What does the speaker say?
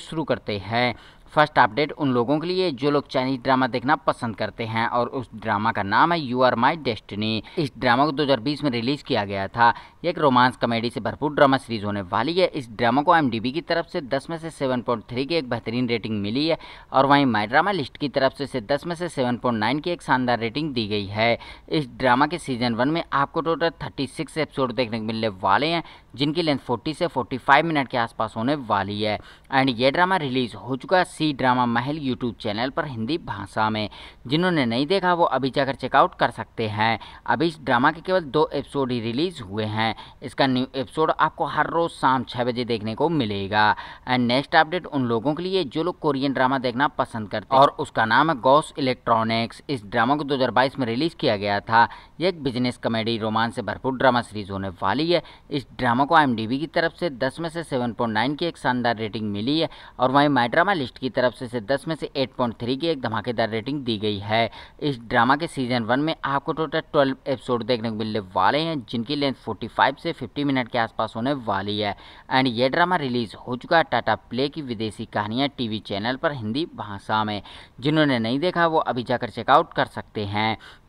शुरू करते हैं फर्स्ट अपडेट उन लोगों के लिए जो लोग चाइनीज ड्रामा देखना पसंद करते हैं और उस ड्रामा का नाम है यू आर माई डेस्टिनी इस ड्रामा को 2020 में रिलीज किया गया था एक रोमांस कॉमेडी से भरपूर ड्रामा सीरीज होने वाली है इस ड्रामा को एम की तरफ से दस में से सेवन की एक बेहतरीन रेटिंग मिली है और वहीं माई ड्रामा लिस्ट की तरफ से दस में से सेवन की एक शानदार रेटिंग दी गई है इस ड्रामा के सीजन वन में आपको टोटल थर्टी सिक्स एपिसोड देखने को मिलने वाले हैं जिनकी लेंथ फोर्टी से फोर्टी फाइव मिनट के आसपास होने वाली है एंड यह ड्रामा रिलीज हो चुका है C drama Mahal YouTube channel पर हिंदी भाषा में जिन्होंने नहीं देखा वो अभी जाकर चेकआउट कर सकते हैं अभी इस ड्रामा के केवल दो एपिसोड ही रिलीज़ हुए हैं इसका न्यू एपिसोड आपको हर रोज़ शाम छः बजे देखने को मिलेगा एंड नेक्स्ट अपडेट उन लोगों के लिए जो लोग कोरियन ड्रामा देखना पसंद करते हैं और उसका नाम है गौस इलेक्ट्रॉनिक्स इस ड्रामा को दो में रिलीज़ किया गया था यह एक बिजनेस कॉमेडी रोमांस से भरपूर ड्रामा सीरीज होने वाली है इस ड्रामा को आई की तरफ से दस में से सेवन की एक शानदार रेटिंग मिली है और वहीं माई ड्रामा लिस्ट की तरफ से इसे 10 में से 8.3 की एक धमाकेदार रेटिंग दी गई है इस ड्रामा के सीजन वन में आपको टोटल 12 एपिसोड देखने को मिलने वाले हैं जिनकी लेंथ 45 से 50 मिनट के आसपास होने वाली है एंड यह ड्रामा रिलीज हो चुका है टाटा प्ले की विदेशी कहानियाँ टीवी चैनल पर हिंदी भाषा में जिन्होंने नहीं देखा वो अभी जाकर चेकआउट कर सकते हैं